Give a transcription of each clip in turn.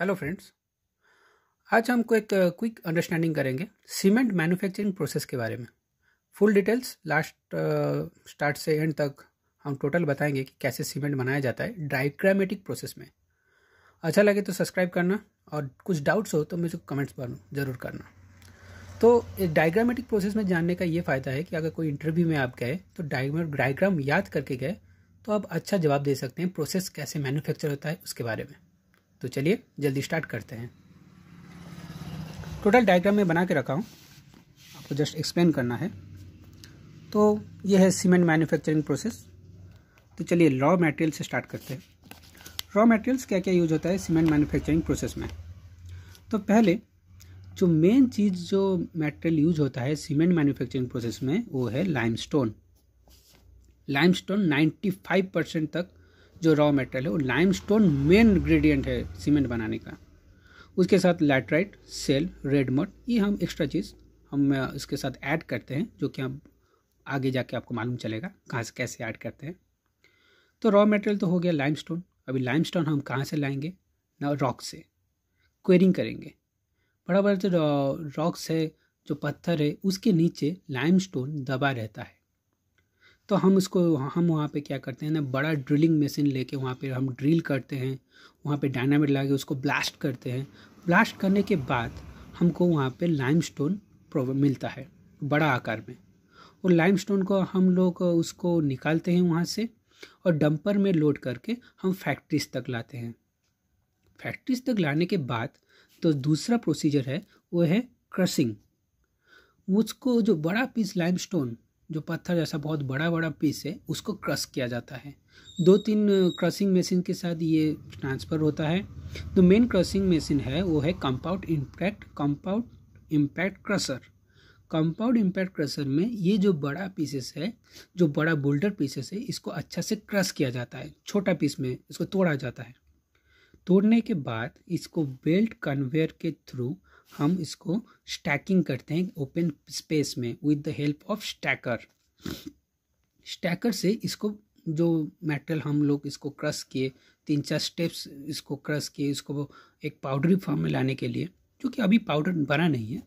hello friends आज हम को एक क्विक अंडरस्टैंडिंग करेंगे सीमेंट मैन्युफैक्चरिंग प्रोसेस के बारे में फुल डिटेल्स लास्ट स्टार्ट से एंड तक हम टोटल बताएंगे कि कैसे सीमेंट बनाया जाता है डायग्रामेटिक प्रोसेस में अच्छा लगे तो सब्सक्राइब करना और कुछ डाउट्स हो तो मुझे कमेंट्स बनो ज़रूर करना तो एक डायग्रामेटिक प्रोसेस में जानने का ये फ़ायदा है कि अगर कोई इंटरव्यू में आप गए तो डायग्राम याद करके गए तो आप अच्छा जवाब दे सकते हैं प्रोसेस कैसे मैन्युफैक्चर होता है उसके बारे में तो चलिए जल्दी स्टार्ट करते हैं टोटल डायग्राम में बना के रखा हूँ आपको जस्ट एक्सप्लेन करना है तो ये है सीमेंट मैन्युफैक्चरिंग प्रोसेस तो चलिए रॉ मटेरियल से स्टार्ट करते हैं रॉ मटेरियल्स क्या क्या यूज होता है सीमेंट मैन्युफैक्चरिंग प्रोसेस में तो पहले जो मेन चीज़ जो मटेरियल यूज होता है सीमेंट मैन्युफैक्चरिंग प्रोसेस में वो है लाइमस्टोन लाइमस्टोन 95 परसेंट तक जो रॉ मेटेरियल है वो स्टोन मेन ग्रेडियंट है सीमेंट बनाने का उसके साथ लैटराइट सेल रेड मट ये हम एक्स्ट्रा चीज़ हम इसके साथ ऐड करते हैं जो कि हम आगे जाके आपको मालूम चलेगा कहाँ से कैसे ऐड करते हैं तो रॉ मटेरियल तो हो गया लाइम अभी लाइम हम कहाँ से लाएंगे ना रॉक से क्वेरिंग करेंगे बड़ा बड़ा जो रॉक्स है जो पत्थर है उसके नीचे लाइमस्टोन दबा रहता है तो हम उसको हम वहाँ पे क्या करते हैं ना बड़ा ड्रिलिंग मशीन लेके वहाँ पे हम ड्रिल करते हैं वहाँ पे डायनामिट लगा के उसको ब्लास्ट करते हैं ब्लास्ट करने के बाद हमको वहाँ पे लाइमस्टोन मिलता है बड़ा आकार में और लाइमस्टोन को हम लोग उसको निकालते हैं वहाँ से और डंपर में लोड करके हम फैक्ट्रीज तक लाते हैं फैक्ट्रीज तक लाने के बाद तो दूसरा प्रोसीजर है वो है क्रशिंग उसको जो बड़ा पीस लाइमस्टोन जो पत्थर जैसा बहुत बड़ा बड़ा पीस है उसको क्रश किया जाता है दो तीन क्रशिंग मशीन के साथ ये ट्रांसफ़र होता है तो मेन क्रशिंग मशीन है वो है compound impact compound impact crusher compound impact crusher में ये जो बड़ा पीसेस है जो बड़ा बोल्डर पीसेस है इसको अच्छा से क्रश किया जाता है छोटा पीस में इसको तोड़ा जाता है तोड़ने के बाद इसको बेल्ट कन्वेयर के थ्रू हम इसको स्टैकिंग करते हैं ओपन स्पेस में with the help of stacker stacker से इसको जो मेटल हम लोग इसको क्रश किए तीन चार स्टेप्स इसको क्रश किए इसको एक पाउडरी फॉर्म में लाने के लिए क्योंकि अभी पाउडर बना नहीं है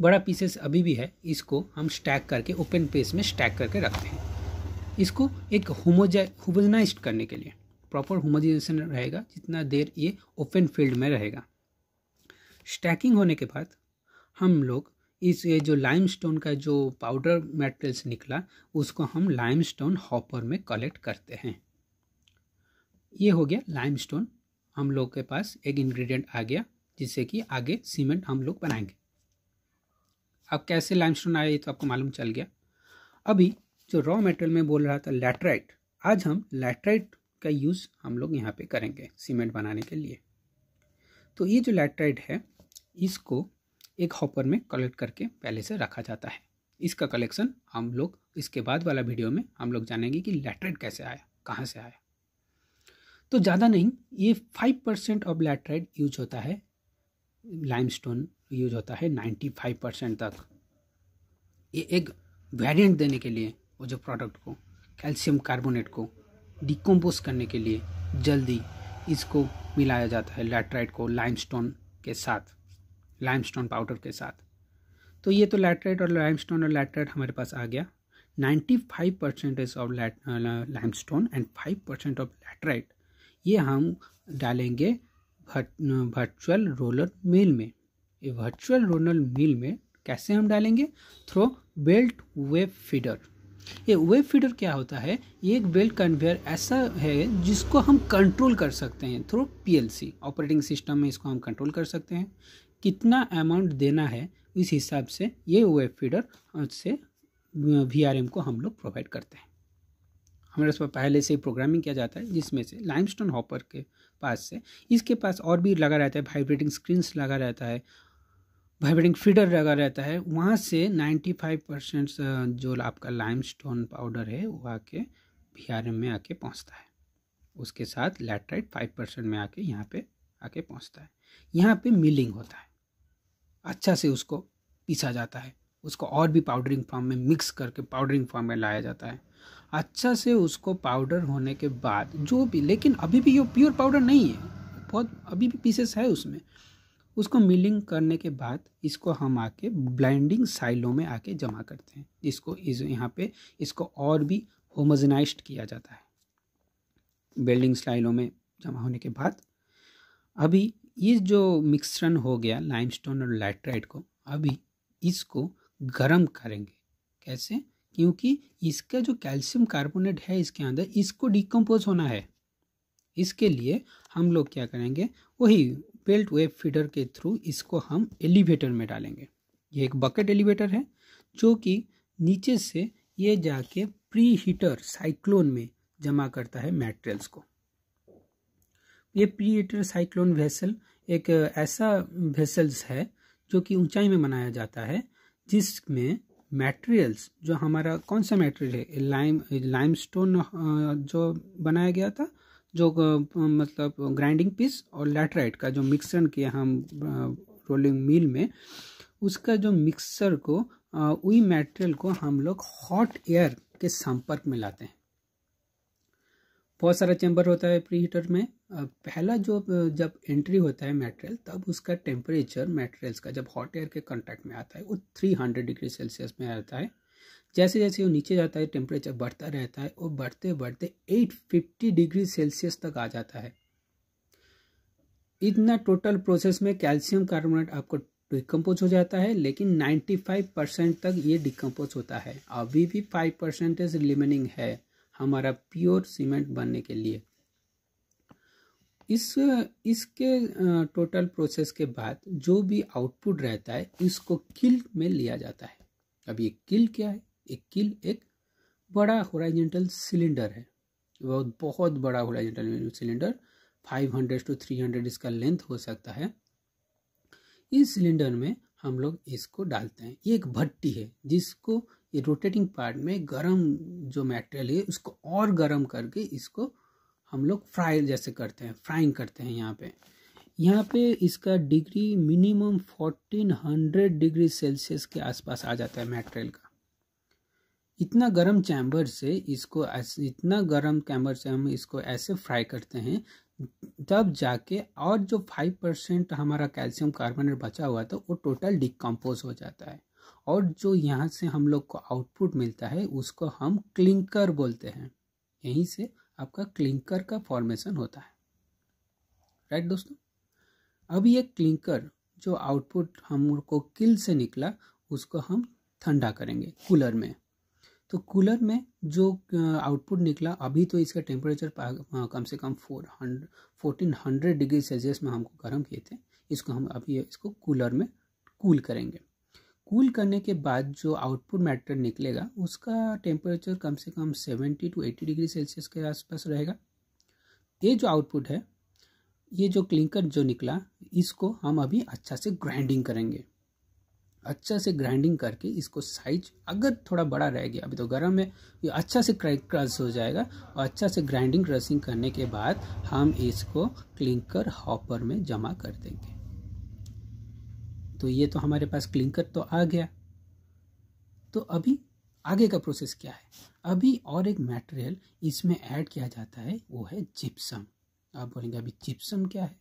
बड़ा पीसेस अभी भी है इसको हम स्टैक करके ओपन पेस में स्टैक करके रखते हैं इसको एक होमोजा होमोजनाइज करने के लिए प्रॉपर होमोजनाइजेशन रहेगा जितना देर ये ओपन फील्ड में रहेगा स्टैकिंग होने के बाद हम लोग इस ये जो लाइमस्टोन का जो पाउडर मटेरियल्स निकला उसको हम लाइमस्टोन हॉपर में कलेक्ट करते हैं ये हो गया लाइमस्टोन हम लोग के पास एक इंग्रेडिएंट आ गया जिससे कि आगे सीमेंट हम लोग बनाएंगे अब कैसे लाइमस्टोन आया ये तो आपको मालूम चल गया अभी जो रॉ मेटेरियल में बोल रहा था लेटराइट आज हम लेटराइट का यूज़ हम लोग यहाँ पे करेंगे सीमेंट बनाने के लिए तो ये जो लैटराइट है इसको एक हॉपर में कलेक्ट करके पहले से रखा जाता है इसका कलेक्शन हम लोग इसके बाद वाला वीडियो में हम लोग जानेंगे कि लैटराइट कैसे आया कहाँ से आया तो ज़्यादा नहीं ये five percent of laterite use होता है लाइमस्टोन यूज होता है नाइन्टी फाइव परसेंट तक ये एक वेरिएंट देने के लिए वो जो प्रोडक्ट को कैल्शियम कार्बोनेट को डिकम्पोज करने के लिए जल्दी इसको मिलाया जाता है लैटराइट को लाइमस्टोन के साथ लाइमस्टोन पाउडर के साथ तो ये तो लैटराइट और लाइमस्टोन और लैटराइट हमारे पास आ गया 95 percentage of lime stone and 5 percent of laterite ये हम डालेंगे वर्चुअल रोलर मिल में ये वर्चुअल रोलर मिल में कैसे हम डालेंगे थ्रो बेल्ट वेब फीडर ये वेब फीडर क्या होता है ये एक बेल्ट कन्वेयर ऐसा है जिसको हम कंट्रोल कर सकते हैं थ्रू पीएलसी ऑपरेटिंग सिस्टम में इसको हम कंट्रोल कर सकते हैं कितना अमाउंट देना है इस हिसाब से ये वेब फीडर से वी को हम लोग प्रोवाइड करते हैं हमारे पास पहले से ही प्रोग्रामिंग किया जाता है जिसमें से लाइमस्टोन हॉपर के पास से इसके पास और भी लगा रहता है वाइब्रेटिंग स्क्रीन्स लगा रहता है वाइब्रेटिंग फीडर जगह रहता है वहाँ से 95 परसेंट जो आपका लाइमस्टोन पाउडर है वो आके बी में आके पहुँचता है उसके साथ लेटराइट फाइव परसेंट में आके यहाँ पे आके पहुँचता है यहाँ पे मिलिंग होता है अच्छा से उसको पीसा जाता है उसको और भी पाउडरिंग फॉर्म में मिक्स करके पाउडरिंग फॉर्म में लाया जाता है अच्छा से उसको पाउडर होने के बाद जो भी लेकिन अभी भी ये प्योर पाउडर नहीं है बहुत अभी भी पीसेस है उसमें उसको मिलिंग करने के बाद इसको हम आके ब्लाइंडिंग साइलों में आके जमा करते हैं जिसको इस यहाँ पे इसको और भी होमोजनाइज किया जाता है बेल्डिंग साइलों में जमा होने के बाद अभी ये जो मिक्सरन हो गया लाइमस्टोन और लाइट्राइड को अभी इसको गर्म करेंगे कैसे क्योंकि इसका जो कैल्शियम कार्बोनेट है इसके अंदर इसको डिकम्पोज होना है इसके लिए हम लोग क्या करेंगे वही बेल्ट वेब फीडर के थ्रू इसको हम एलिवेटर में डालेंगे ये एक बकेट एलिवेटर है जो कि नीचे से ये जाके प्री हीटर साइक्लोन में जमा करता है मेटेरियल्स को ये प्री हीटर साइक्लोन वेसल एक ऐसा वेसल्स है जो कि ऊंचाई में मनाया जाता है जिसमें मेटेरियल्स जो हमारा कौन सा मेटेरियल है लाइम हाँ, लाइमस्टोन जो बनाया गया था जो मतलब ग्राइंडिंग पीस और लेटराइट का जो मिक्सर किया हम रोलिंग मिल में उसका जो मिक्सर को वही मटेरियल को हम लोग हॉट एयर के संपर्क में लाते हैं बहुत सारा चैम्बर होता है प्री हीटर में पहला जो जब एंट्री होता है मटेरियल तब उसका टेम्परेचर मटेरियल्स का जब हॉट एयर के कांटेक्ट में आता है वो 300 डिग्री सेल्सियस में आता है जैसे जैसे वो नीचे जाता है टेम्परेचर बढ़ता रहता है और बढ़ते बढ़ते 850 डिग्री सेल्सियस तक आ जाता है इतना टोटल प्रोसेस में कैल्शियम कार्बोनेट आपको डिकम्पोज हो जाता है लेकिन 95 परसेंट तक ये डिकम्पोज होता है अभी भी 5 परसेंटेज रिमेनिंग है हमारा प्योर सीमेंट बनने के लिए इस इसके टोटल प्रोसेस के बाद जो भी आउटपुट रहता है इसको किल में लिया जाता है अब ये किल क्या है एक किल एक बड़ा होराइजेंटल सिलेंडर है बहुत बहुत बड़ा होराइजेंटल सिलेंडर 500 टू 300 इसका लेंथ हो सकता है इस सिलेंडर में हम लोग इसको डालते हैं ये एक भट्टी है जिसको ये रोटेटिंग पार्ट में गरम जो मटेरियल है उसको और गरम करके इसको हम लोग फ्राई जैसे करते हैं फ्राइंग करते हैं यहाँ पे यहाँ पे इसका डिग्री मिनिमम 1400 डिग्री सेल्सियस के आसपास आ जाता है मटेरियल का इतना गर्म चैम्बर से इसको ऐसे इतना गर्म कैम्बर से हम इसको ऐसे फ्राई करते हैं तब जाके और जो फाइव परसेंट हमारा कैल्शियम कार्बोनेट बचा हुआ था तो वो टोटल डिकम्पोज हो जाता है और जो यहाँ से हम लोग को आउटपुट मिलता है उसको हम क्लिंकर बोलते हैं यहीं से आपका क्लिंकर का फॉर्मेशन होता है राइट दोस्तों अब ये क्लिंकर जो आउटपुट हम को किल से निकला उसको हम ठंडा करेंगे कूलर में तो कूलर में जो आउटपुट निकला अभी तो इसका टेम्परेचर कम से कम four hundred fourteen hundred degree Celsius में हमको गर्म किए थे इसको हम अभी इसको कूलर में कूल करेंगे कूल करने के बाद जो आउटपुट मैटर निकलेगा उसका टेम्परेचर कम से कम seventy two eighty degree Celsius के आसपास रहेगा ये जो आउटपुट है ये जो क्लिंकर जो निकला इसको हम अभी अच्छा से ग्राइंडिंग करेंगे अच्छा से ग्राइंडिंग करके इसको साइज अगर थोड़ा बड़ा रह गया अभी तो गर्म है ये अच्छा से क्रश हो जाएगा और अच्छा से ग्राइंडिंग क्रशिंग करने के बाद हम इसको क्लिंकर हॉपर में जमा कर देंगे तो ये तो हमारे पास क्लिंकर तो आ गया तो अभी आगे का प्रोसेस क्या है अभी और एक मटेरियल इसमें ऐड किया जाता है वो है जिप्सम आप बोलेंगे अभी जिप्सम क्या है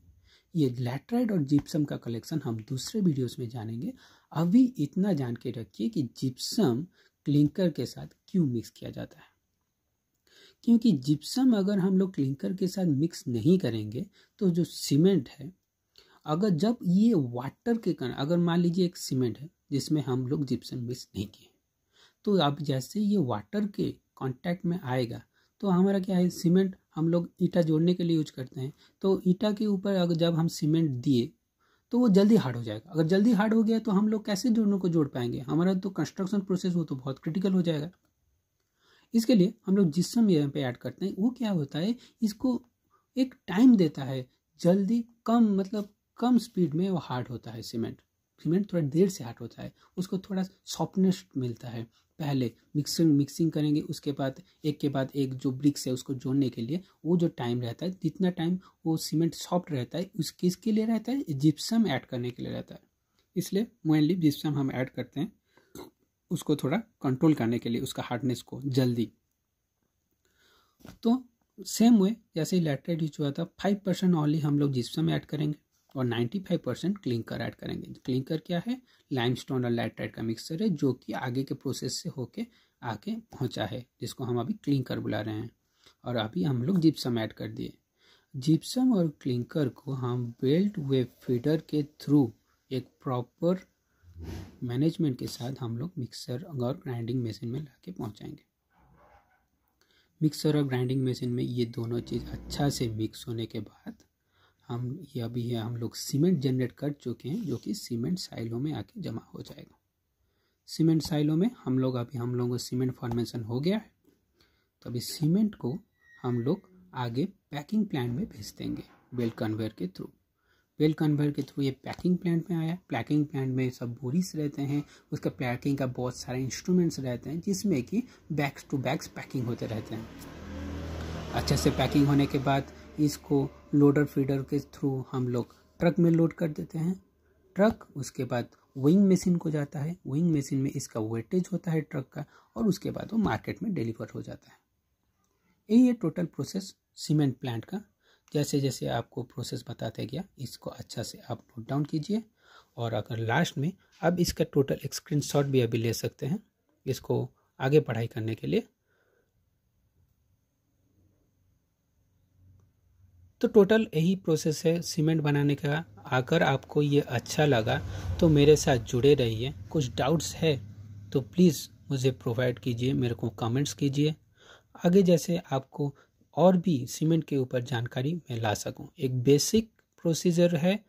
ये लेटराइड और जिप्सम का कलेक्शन हम दूसरे वीडियोस में जानेंगे अभी इतना जान के रखिए कि जिप्सम क्लिंकर के साथ क्यों मिक्स किया जाता है क्योंकि जिप्सम अगर हम लोग क्लिंकर के साथ मिक्स नहीं करेंगे तो जो सीमेंट है अगर जब ये वाटर के कारण अगर मान लीजिए एक सीमेंट है जिसमें हम लोग जिप्सम मिक्स नहीं किए तो अब जैसे ये वाटर के कांटेक्ट में आएगा तो हमारा क्या है सीमेंट हम लोग ईटा जोड़ने के लिए यूज करते हैं तो ईटा के ऊपर अगर जब हम सीमेंट दिए तो वो जल्दी हार्ड हो जाएगा अगर जल्दी हार्ड हो गया तो हम लोग कैसे दोनों को जोड़ पाएंगे हमारा तो कंस्ट्रक्शन प्रोसेस वो तो बहुत क्रिटिकल हो जाएगा इसके लिए हम लोग जिस समय पे ऐड करते हैं वो क्या होता है इसको एक टाइम देता है जल्दी कम मतलब कम स्पीड में वो हार्ड होता है सीमेंट सीमेंट थोड़ा देर से हार्ड होता है उसको थोड़ा सॉफ्टनेस मिलता है पहले मिक्सर मिक्सिंग करेंगे उसके बाद एक के बाद एक जो ब्रिक्स है उसको जोड़ने के लिए वो जो टाइम रहता है जितना टाइम वो सीमेंट सॉफ्ट रहता है उस किसके लिए रहता है जिप्सम ऐड करने के लिए रहता है इसलिए मोनली जिप्सम हम ऐड करते हैं उसको थोड़ा कंट्रोल करने के लिए उसका हार्डनेस को जल्दी तो सेम वे जैसे लेटरेट यूज हुआ था फाइव परसेंट ऑनली हम लोग जिप्सम ऐड करेंगे और 95 परसेंट क्लिंकर ऐड करेंगे क्लिंकर तो क्या है लाइमस्टोन और लाइट्राइट का मिक्सर है जो कि आगे के प्रोसेस से होके आके पहुंचा है जिसको हम अभी क्लिंकर बुला रहे हैं और अभी हम लोग जिप्सम ऐड कर दिए जिप्सम और क्लिंकर को हम बेल्ट वे फीडर के थ्रू एक प्रॉपर मैनेजमेंट के साथ हम लोग मिक्सर और ग्राइंडिंग मशीन में ला के पहुँचाएंगे मिक्सर और ग्राइंडिंग मशीन में ये दोनों चीज़ अच्छा से मिक्स होने के बाद हम ये अभी है हम लोग सीमेंट जनरेट कर चुके हैं जो कि सीमेंट साइलों में आके जमा हो जाएगा सीमेंट साइलों में हम लोग अभी हम लोगों को सीमेंट फॉर्मेशन हो गया है तो अभी सीमेंट को हम लोग आगे पैकिंग प्लांट में भेज देंगे बेल्ट कन्वेयर के थ्रू बेल्ट कन्वेयर के थ्रू ये पैकिंग प्लांट में आया पैकिंग प्लांट में सब बोरीस रहते हैं उसका पैकिंग का बहुत सारे इंस्ट्रूमेंट्स रहते हैं जिसमें कि बैग्स टू बैग्स पैकिंग होते रहते हैं अच्छे से पैकिंग होने के बाद इसको लोडर फीडर के थ्रू हम लोग ट्रक में लोड कर देते हैं ट्रक उसके बाद विंग मशीन को जाता है विंग मशीन में इसका वेटेज होता है ट्रक का और उसके बाद वो मार्केट में डिलीवर हो जाता है यही है टोटल प्रोसेस सीमेंट प्लांट का जैसे जैसे आपको प्रोसेस बताते गया इसको अच्छा से आप नोट डाउन कीजिए और अगर लास्ट में अब इसका टोटल स्क्रीन भी अभी ले सकते हैं इसको आगे पढ़ाई करने के लिए तो टोटल यही प्रोसेस है सीमेंट बनाने का आकर आपको ये अच्छा लगा तो मेरे साथ जुड़े रहिए कुछ डाउट्स है तो प्लीज़ मुझे प्रोवाइड कीजिए मेरे को कमेंट्स कीजिए आगे जैसे आपको और भी सीमेंट के ऊपर जानकारी मैं ला सकूं एक बेसिक प्रोसीजर है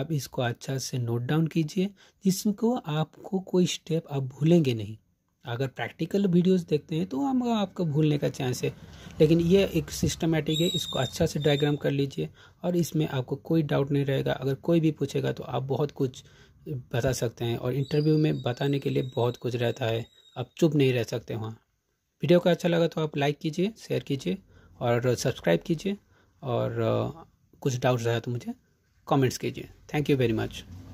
आप इसको अच्छा से नोट डाउन कीजिए जिसको आपको कोई स्टेप आप भूलेंगे नहीं अगर प्रैक्टिकल वीडियोस देखते हैं तो हम आपको भूलने का चांस है लेकिन ये एक सिस्टमेटिक है इसको अच्छा से डायग्राम कर लीजिए और इसमें आपको कोई डाउट नहीं रहेगा अगर कोई भी पूछेगा तो आप बहुत कुछ बता सकते हैं और इंटरव्यू में बताने के लिए बहुत कुछ रहता है आप चुप नहीं रह सकते वहाँ वीडियो का अच्छा लगा तो आप लाइक कीजिए शेयर कीजिए और सब्सक्राइब कीजिए और कुछ डाउट्स रहा तो मुझे कमेंट्स कीजिए थैंक यू वेरी मच